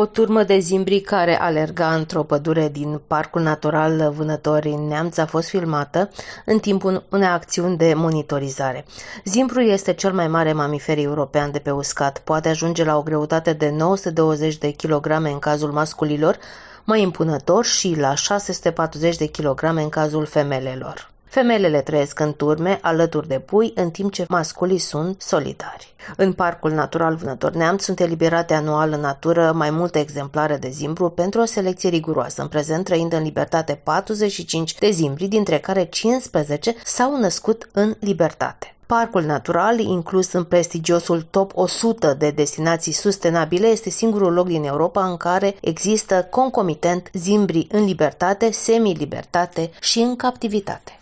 o turmă de zimbri care alerga într-o pădure din Parcul Natural Vânători în Neamț a fost filmată în timpul unei acțiuni de monitorizare. Zimbrul este cel mai mare mamifer european de pe uscat. Poate ajunge la o greutate de 920 de kg în cazul masculilor, mai impunător și la 640 de kg în cazul femelelor. Femelele trăiesc în turme, alături de pui, în timp ce masculii sunt solitari. În Parcul Natural Vânător Neamț sunt eliberate anual în natură mai multe exemplare de zimbru pentru o selecție riguroasă, în prezent trăind în libertate 45 de zimbri, dintre care 15 s-au născut în libertate. Parcul natural, inclus în prestigiosul top 100 de destinații sustenabile, este singurul loc din Europa în care există concomitent zimbri în libertate, semi-libertate și în captivitate.